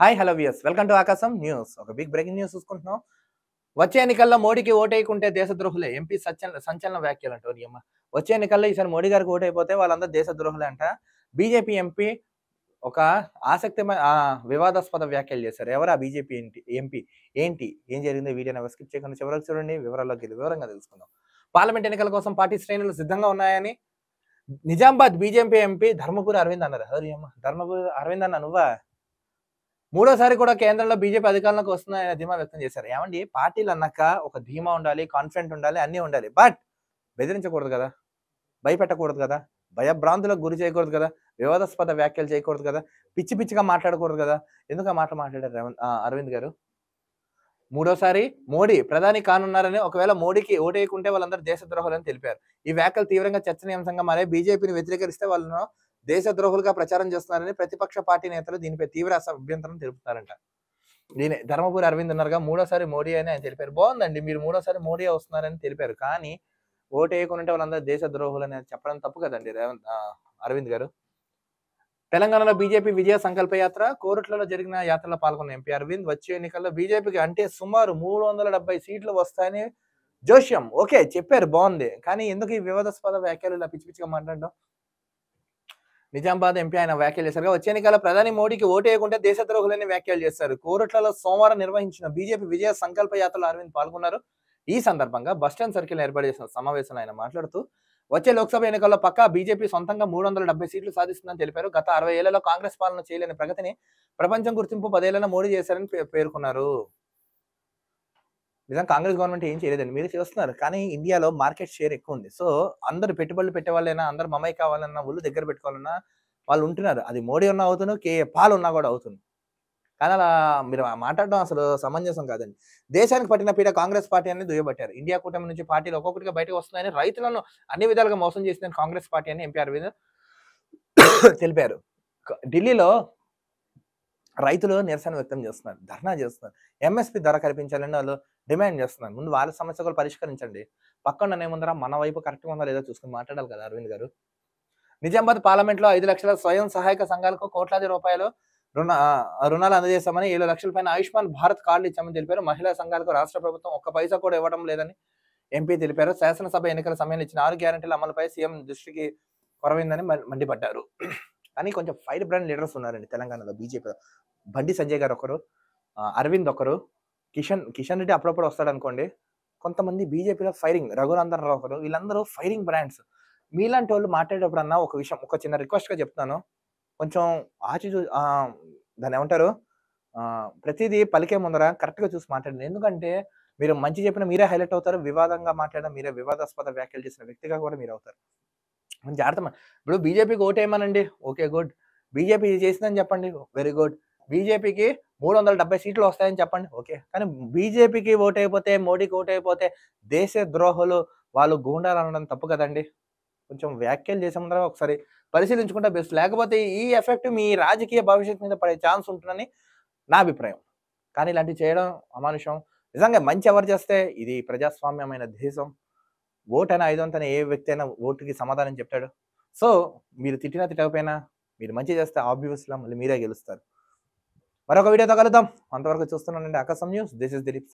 hi hello views welcome to Akasam news ఒక big breaking news చూసుకుంటున్నాం వచ్చే ఎన్నికల్లో మోడీకి ఓటేయకుంటే దేశద్రోహులే ఎంపీ సచన సంచలన వ్యాఖ్యలు అంటారు ఓరియమ్మ వచ్చే ఎన్నికల్లో ఈసారి మోడీ గారికి ఓటైపోతే వాళ్ళందరూ దేశద్రోహులే అంట బీజేపీ ఎంపీ ఒక ఆసక్తిమైన వివాదాస్పద వ్యాఖ్యలు చేశారు ఎవరు ఆ బీజేపీ ఏంటి ఎంపీ ఏంటి ఏం జరిగిందో వీడియోని స్కిప్ చేయకుండా చివరికి చూడండి వివరాల్లోకి వివరంగా తెలుసుకుందాం పార్లమెంట్ ఎన్నికల కోసం పార్టీ శ్రేణులు సిద్ధంగా ఉన్నాయని నిజామాబాద్ బీజేపీ ఎంపీ ధర్మపురి అరవింద్ అన్నారు హరియమ్మ ధర్మపురి అరవింద్ అన్న నువ్వా మూడోసారి కూడా కేంద్రంలో బీజేపీ అధికారంలోకి వస్తుందని ఆయన ధీమా వ్యక్తం చేశారు ఏమండి పార్టీలు అన్నాక ఒక ధీమా ఉండాలి కాన్ఫిడెంట్ ఉండాలి అన్నీ ఉండాలి బట్ బెదిరించకూడదు కదా భయపెట్టకూడదు కదా భయభ్రాంతులకు గురి చేయకూడదు కదా వివాదాస్పద వ్యాఖ్యలు చేయకూడదు కదా పిచ్చి పిచ్చిగా మాట్లాడకూడదు కదా ఎందుకు ఆ మాట్లాడారు అరవింద్ గారు మూడోసారి మోడీ ప్రధాని కానున్నారని ఒకవేళ మోడీకి ఓటేయకుంటే వాళ్ళందరూ దేశద్రోహులని తెలిపారు ఈ వ్యాఖ్యలు తీవ్రంగా చర్చనీయాంశంగా మారే బీజేపీని వ్యతిరేకరిస్తే వాళ్ళను దేశ ద్రోహులుగా ప్రచారం చేస్తున్నారని ప్రతిపక్ష పార్టీ నేతలు దీనిపై తీవ్ర అభ్యంతరం తెలుపుతారంట దీని ధర్మపురి అరవింద్ అన్నారుగా మూడోసారి మోడీ అని ఆయన తెలిపారు బాగుందండి మీరు మూడోసారి మోడీ వస్తున్నారని తెలిపారు కానీ ఓటు వేయకుండా వాళ్ళందరూ ద్రోహులు అని చెప్పడం తప్పు కదండి రేవంత్ అరవింద్ గారు తెలంగాణలో బీజేపీ విజయ సంకల్ప యాత్ర కోరుట్లలో జరిగిన యాత్రలో పాల్గొన్న ఎంపీ అరవింద్ వచ్చే ఎన్నికల్లో బీజేపీకి అంటే సుమారు మూడు వందల డెబ్బై సీట్లు వస్తాయని జోష్యం ఓకే చెప్పారు బాగుంది కానీ ఎందుకు ఈ వివాదాస్పద వ్యాఖ్యలు ఇలా పిచ్చి పిచ్చిగా మాట్లాడడం నిజామాబాద్ ఎంపీ ఆయన వ్యాఖ్యలు చేశారు వచ్చే ఎన్నికల ప్రధాని మోడీకి ఓటు దేశ దేశద్రోహులని వ్యాఖ్యలు చేశారు కోరట్లలో సోమవారం నిర్వహించిన బీజేపీ విజయ సంకల్ప యాత్రలో అరవింద్ పాల్గొన్నారు ఈ సందర్భంగా బస్టాండ్ సర్కిల్ ఏర్పాటు చేసిన సమావేశంలో ఆయన మాట్లాడుతూ వచ్చే లోక్సభ ఎన్నికల్లో పక్క బీజేపీ సొంతంగా మూడు వందల డెబ్బై సీట్లు సాధిస్తుందని తెలిపారు గత అరవై ఏళ్లలో కాంగ్రెస్ పాలన చేయలేని ప్రగతిని ప్రపంచం గుర్తింపు పదేళ్లలో మోడీ చేశారని పేర్కొన్నారు నిజంగా కాంగ్రెస్ గవర్నమెంట్ ఏం చేయలేదండి మీరు చేస్తున్నారు కానీ ఇండియాలో మార్కెట్ షేర్ ఎక్కువ ఉంది సో అందరు పెట్టుబడులు పెట్టే వాళ్ళైనా అందరు మమ్మాయి కావాలన్నా ఒళ్ళు దగ్గర పెట్టుకోవాలన్నా వాళ్ళు ఉంటున్నారు అది మోడీ ఉన్నా అవుతుంది కే పాల్ ఉన్నా కూడా అవుతుంది కానీ అలా మీరు మాట్లాడడం అసలు సమంజసం కాదండి దేశానికి పట్టిన పీడ కాంగ్రెస్ పార్టీ అనేది దుయ్యబట్టారు ఇండియా కూటమి నుంచి పార్టీలు ఒక్కొక్కటిగా బయటకు వస్తున్నాయని రైతులను అన్ని విధాలుగా మోసం చేసిందని కాంగ్రెస్ పార్టీ అని ఎంపీ అరవింద్ తెలిపారు ఢిల్లీలో రైతులు నిరసన వ్యక్తం చేస్తున్నారు ధర్నా చేస్తున్నారు ఎంఎస్పీ ధర కల్పించాలని వాళ్ళు డిమాండ్ చేస్తున్నాను ముందు వాళ్ళ సమస్య కూడా పరిష్కరించండి పక్కన ఏముందరా మన వైపు కరెక్ట్గా ఉందా లేదో చూసుకుని మాట్లాడాలి కదా అరవింద్ గారు నిజామాబాద్ పార్లమెంట్లో ఐదు లక్షల స్వయం సహాయక సంఘాలకు కోట్లాది రూపాయలు రుణ రుణాలు అందజేస్తామని ఏడు లక్షల పైన ఆయుష్మాన్ భారత్ కార్డులు ఇచ్చామని తెలిపారు మహిళా సంఘాలకు రాష్ట్ర ప్రభుత్వం ఒక్క పైసా కూడా ఇవ్వడం లేదని ఎంపీ తెలిపారు శాసనసభ ఎన్నికల సమయంలో ఇచ్చిన ఆరు గ్యారంటీల అమలుపై సీఎం దృష్టికి కొరవైందని మండిపడ్డారు కానీ కొంచెం ఫైర్ బ్రాండ్ లీడర్స్ ఉన్నారండి తెలంగాణలో బీజేపీ బండి సంజయ్ గారు ఒకరు అరవింద్ ఒకరు కిషన్ కిషన్ రెడ్డి అప్పుడప్పుడు వస్తాడు అనుకోండి కొంతమంది బీజేపీలో ఫైరింగ్ రఘునందన్ రావు గారు వీళ్ళందరూ ఫైరింగ్ బ్రాండ్స్ మీలాంటి వాళ్ళు మాట్లాడేటప్పుడన్నా ఒక విషయం ఒక చిన్న రిక్వెస్ట్గా చెప్తాను కొంచెం ఆచి చూ దాని ఏమంటారు ప్రతిదీ పలికే ముందర కరెక్ట్గా చూసి మాట్లాడండి ఎందుకంటే మీరు మంచి చెప్పిన మీరే హైలైట్ అవుతారు వివాదంగా మాట్లాడిన మీరే వివాదాస్పద వ్యాఖ్యలు చేసిన వ్యక్తిగా కూడా మీరు అవుతారు జాగ్రత్త ఇప్పుడు బీజేపీకి ఓటేయమనండి ఓకే గుడ్ బీజేపీ చేసిందని చెప్పండి వెరీ గుడ్ బీజేపీకి మూడు వందల డెబ్బై సీట్లు వస్తాయని చెప్పండి ఓకే కానీ బీజేపీకి అయిపోతే మోడీకి అయిపోతే దేశ ద్రోహులు వాళ్ళు గూండాలు అనడం తప్పు కదండి కొంచెం వ్యాఖ్యలు చేసే ముందర ఒకసారి పరిశీలించుకుంటే బెస్ట్ లేకపోతే ఈ ఎఫెక్ట్ మీ రాజకీయ భవిష్యత్తు మీద పడే ఛాన్స్ ఉంటుందని నా అభిప్రాయం కానీ ఇలాంటివి చేయడం అమానుషం నిజంగా మంచి ఎవరు చేస్తే ఇది ప్రజాస్వామ్యమైన దేశం ఓటు అయినా ఐదు వంతన ఏ వ్యక్తి అయినా ఓటుకి సమాధానం చెప్తాడు సో మీరు తిట్టినా తిట్టకపోయినా మీరు మంచి చేస్తే ఆబ్వియస్లా మళ్ళీ మీరే గెలుస్తారు మరొక వీడియోతో కలుద్దాం అంతవరకు చూస్తున్నానండి ఆకాశం న్యూస్ దిస్ ఇస్ దిలీప్